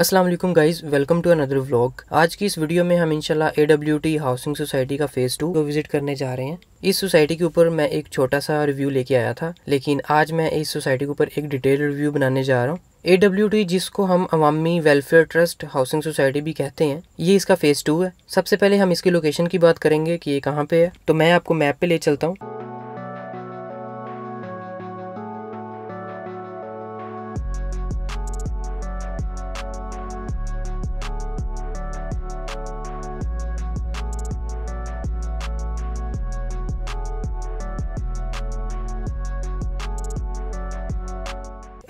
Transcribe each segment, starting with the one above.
Aslam guys welcome to another vlog आज की इस वीडियो में हम इनशाला A W T housing society का फ़ेज़ टू को विज़िट करने जा रहे हैं इस सोसाइटी के ऊपर मैं एक छोटा सा रिव्यू लेके आया था लेकिन आज मैं इस सोसाइटी के ऊपर एक डिटेल रिव्यू बनाने जा रहा हूँ ए डब्ल्यू टी जिसको हम Awami welfare trust housing society भी कहते हैं ये इसका फ़ेज़ टू है सबसे पहले हम इसकी लोकेशन की बात करेंगे कि ये कहाँ पर है तो मैं आपको मैप पर ले चलता हूँ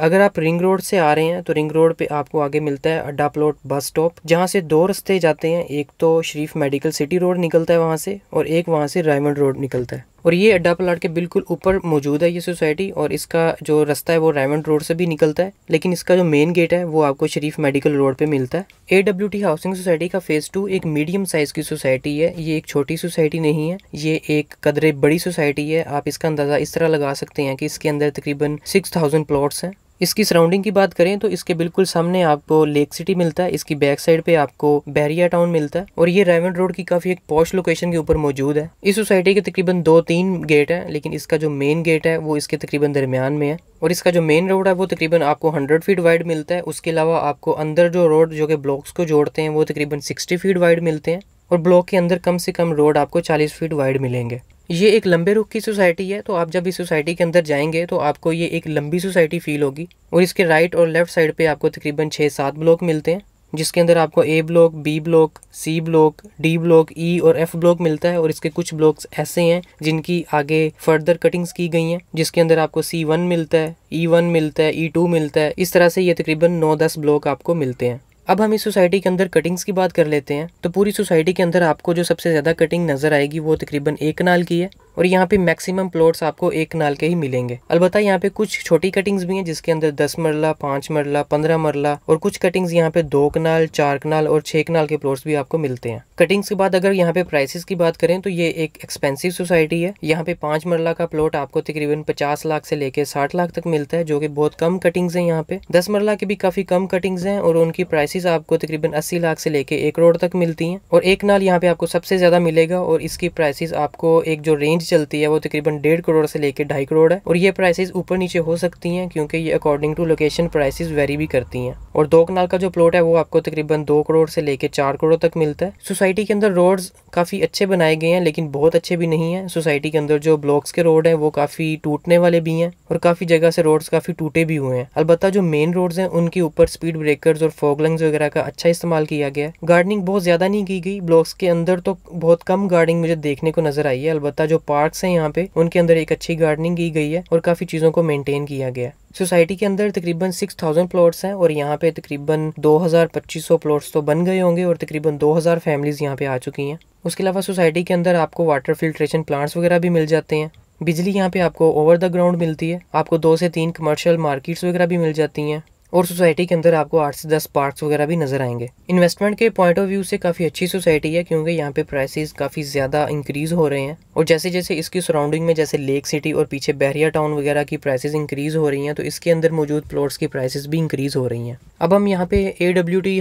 अगर आप रिंग रोड से आ रहे हैं तो रिंग रोड पे आपको आगे मिलता है अड्डा प्लॉट बस स्टॉप जहाँ से दो रस्ते जाते हैं एक तो शरीफ मेडिकल सिटी रोड निकलता है वहाँ से और एक वहाँ से रायमंड रोड निकलता है और ये अड्डा प्लाट के बिल्कुल ऊपर मौजूद है ये सोसाइटी और इसका जो रास्ता है वो रायमंड रोड से भी निकलता है लेकिन इसका जो मेन गेट है वो आपको शरीफ मेडिकल रोड पे मिलता है A W T housing society का फेज टू एक मीडियम साइज की सोसाइटी है ये एक छोटी सोसाइटी नहीं है ये एक कदरे बड़ी सोसाइटी है आप इसका अंदाजा इस तरह लगा सकते हैं कि इसके अंदर तकरीबन सिक्स थाउजेंड प्लॉट्स हैं इसकी सराउंडिंग की बात करें तो इसके बिल्कुल सामने आपको लेक सिटी मिलता है इसकी बैक साइड पे आपको बैरिया टाउन मिलता है और ये रेवन रोड की काफी एक पॉश लोकेशन के ऊपर मौजूद है इस सोसाइटी के तकरीबन दो तीन गेट हैं लेकिन इसका जो मेन गेट है वो इसके तकरीबन दरमियान में है और इसका जो मेन रोड है वो तकरीबन आपको हंड्रेड फीट वाइड मिलता है उसके अलावा आपको अंदर जो रोड जो कि ब्लॉक्स को जोड़ते हैं वो तकरीबन सिक्सटी फीट वाइड मिलते हैं और ब्लॉक के अंदर कम से कम रोड आपको 40 फीट वाइड मिलेंगे ये एक लंबे रुख की सोसाइटी है तो आप जब इस सोसाइटी के अंदर जाएंगे तो आपको ये एक लंबी सोसाइटी फील होगी और इसके राइट और लेफ्ट साइड पे आपको तकरीबन छः सात ब्लॉक मिलते हैं जिसके अंदर आपको A block B block C block D block E और एफ ब्लॉक मिलता है और इसके कुछ ब्लॉक्स ऐसे हैं जिनकी आगे फर्दर कटिंग्स की गई हैं जिसके अंदर आपको सी वन मिलता है ई e वन मिलता है ई e टू मिलता है इस तरह से ये तकरीबन नौ दस ब्लॉक आपको मिलते हैं अब हम इस सोसाइटी के अंदर कटिंग्स की बात कर लेते हैं तो पूरी सोसाइटी के अंदर आपको जो सबसे ज़्यादा कटिंग नज़र आएगी वो तकरीबन एक कनाल की है और यहाँ पे मैक्सिमम प्लॉट्स आपको एक नाल के ही मिलेंगे अलबत्ता यहाँ पे कुछ छोटी कटिंग्स भी हैं जिसके अंदर दस मरला पांच मरला पंद्रह मरला और कुछ कटिंग्स यहाँ पे दो कनाल चार कनाल और छह कनाल के प्लॉट्स भी आपको मिलते हैं कटिंग्स के बाद अगर यहाँ पे प्राइसेस की बात करें तो ये एक एक्सपेंसिव सोसाइटी है यहाँ पे पांच मरला का प्लॉट आपको तकरीबन पचास लाख से लेकर साठ लाख तक मिलता है जो की बहुत कम कटिंग्स है यहाँ पे दस मरला के भी काफी कम कटिंग्स है और उनकी प्राइसिस आपको तकरीबन अस्सी लाख से लेकर एक करोड़ तक मिलती है और एक नाल यहाँ पे आपको सबसे ज्यादा मिलेगा और इसकी प्राइसिस आपको एक जो रेंज रेंज चलती है वो तकरीबन डेढ़ करोड़ से लेकर ढाई करोड़ है और ये प्राइसेस ऊपर नीचे हो सकती हैं क्योंकि ये according to location prices vary भी करती हैं और दो कनाल का जो प्लॉट है वो आपको तकरीबन दो करोड़ से लेकर चार करोड़ तक मिलता है सोसाइटी के अंदर रोड्स काफ़ी अच्छे बनाए गए हैं लेकिन बहुत अच्छे भी नहीं हैं सोसाइटी के अंदर जो ब्लॉक्स के रोड हैं वो काफ़ी टूटने वाले भी हैं और काफ़ी जगह से रोड्स काफ़ी टूटे भी हुए हैं अलबत्ता जो मेन रोड्स हैं उनके ऊपर स्पीड ब्रेकर और फोगलंग्स वगैरह का अच्छा इस्तेमाल किया गया है गार्डनिंग बहुत ज़्यादा नहीं की गई ब्लॉक्स के अंदर तो बहुत कम गार्डनिंग मुझे देखने को नजर आई है अलबत्ता जो पार्कस हैं यहाँ पे उनके अंदर एक अच्छी गार्डनिंग की गई है और काफ़ी चीज़ों को मेनटेन किया गया है सोसाइटी के अंदर तकरीबन सिक्स थाउजेंड प्लॉट्स हैं और यहाँ पे तकरीबन दो हज़ार पच्चीस सौ प्लॉट्स तो बन गए होंगे और तकरीबन दो हज़ार फैमिलीज़ यहाँ पे आ चुकी हैं उसके अलावा सोसाइटी के अंदर आपको वाटर फिल्ट्रेशन प्लांट्स वगैरह भी मिल जाते हैं बिजली यहाँ पे आपको ओवर द ग्राउंड मिलती है आपको दो से तीन कमर्शियल मार्केट्स वगैरह भी मिल जाती हैं और सोसाइटी के अंदर आपको आठ से दस पार्क्स वगैरह भी नजर आएंगे इन्वेस्टमेंट के पॉइंट ऑफ व्यू से काफ़ी अच्छी सोसाइटी है क्योंकि यहाँ पे प्राइसेस काफ़ी ज़्यादा इंक्रीज हो रहे हैं और जैसे जैसे इसकी सराउंडिंग में जैसे लेक सिटी और पीछे बहरिया टाउन वगैरह की प्राइसेज इंक्रीज हो रही हैं तो इसके अंदर मौजूद प्लॉट्स की प्राइसेज भी इंक्रीज हो रही हैं अब हम यहाँ पे ए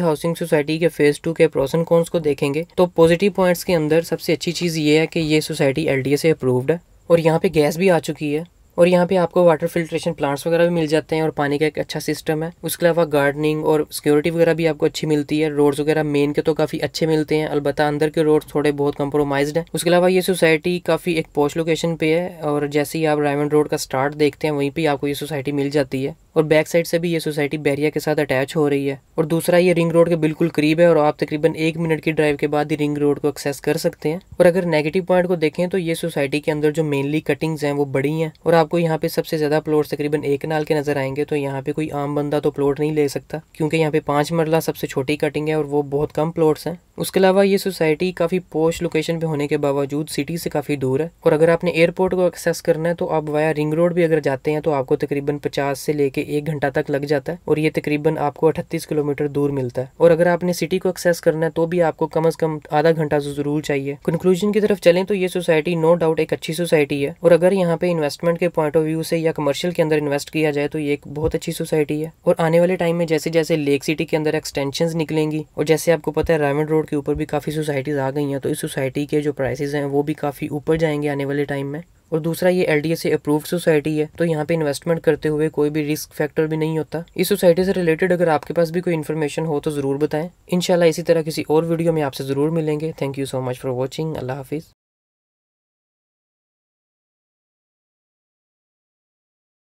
हाउसिंग सोसाइटी के फेज़ टू के प्रोसन कॉन्स को देखेंगे तो पॉजिटिव पॉइंट्स के अंदर सबसे अच्छी चीज़ ये है कि ये सोसाइटी एल से अप्रूव्ड है और यहाँ पे गैस भी आ चुकी है और यहाँ पे आपको वाटर फिल्ट्रेशन प्लांट्स वगैरह भी मिल जाते हैं और पानी का एक अच्छा सिस्टम है उसके अलावा गार्डनिंग और सिक्योरिटी वगैरह भी आपको अच्छी मिलती है रोड्स वगैरह मेन के तो काफ़ी अच्छे मिलते हैं अलबत्त अंदर के रोड थोड़े बहुत कम्प्रोमाइज हैं उसके अलावा ये सोसाइटी काफ़ी एक पॉश लोकेशन पे है और जैसे ही आप रायमंड रोड का स्टार्ट देखते हैं वहीं पर आपको ये सोसाइटी मिल जाती है और बैक साइड से भी ये सोसाइटी बैरिया के साथ अटैच हो रही है और दूसरा ये रिंग रोड के बिल्कुल करीब है और आप तकरीबन एक मिनट की ड्राइव के बाद ही रिंग रोड को एक्सेस कर सकते हैं और अगर नेगेटिव पॉइंट को देखें तो ये सोसाइटी के अंदर जो मेनली कटिंग्स हैं वो बड़ी हैं और आपको यहाँ पे सबसे ज्यादा प्लॉट तकरीबन एक नाल के नजर आएंगे तो यहाँ पे कोई आम बंदा तो प्लॉट नहीं ले सकता क्योंकि यहाँ पे पांच मरला सबसे छोटी कटिंग है और वो बहुत कम प्लॉट्स हैं उसके अलावा ये सोसाइटी काफ़ी पोस्ट लोकेशन पे होने के बावजूद सिटी से काफ़ी दूर है और अगर आपने एयरपोर्ट को एक्सेस करना है तो आप वाया रिंग रोड भी अगर जाते हैं तो आपको तकरीबन पचास से लेके एक घंटा तक लग जाता है और ये तकरीबन आपको अठतीस किलोमीटर दूर मिलता है और अगर आपने सिटी को एक्सेस करना है तो भी आपको कम अज कम आधा घंटा तो जरूर चाहिए कंक्लूजन की तरफ चलें तो ये सोसाइटी नो डाउट एक अच्छी सोसाइटी है और अगर यहाँ पे इन्वेस्टमेंट के पॉइंट ऑफ व्यू से या कमर्शियल के अंदर इन्वेस्ट किया जाए तो ये एक बहुत अच्छी सोसाइटी है और आने वाले टाइम में जैसे जैसे लेक सिटी के अंदर एक्सटेंशन निकलेंगी और जैसे आपको पता है रावण रोड के ऊपर भी काफी सोसाइटीज आ गई हैं तो इस सोसाइटी के जो प्राइसेज हैं वो भी काफी ऊपर जाएंगे आने वाले टाइम में और दूसरा ये L D S approved society है तो यहाँ पे इन्वेस्टमेंट करते हुए कोई भी रिस्क फैक्टर भी नहीं होता इस सोसाइटी से रिलेटेड अगर आपके पास भी कोई इन्फॉर्मेशन हो तो ज़रूर बताएं इनशाला इसी तरह किसी और वीडियो में आपसे ज़रूर मिलेंगे thank you so much for watching अल्लाह हाफिज़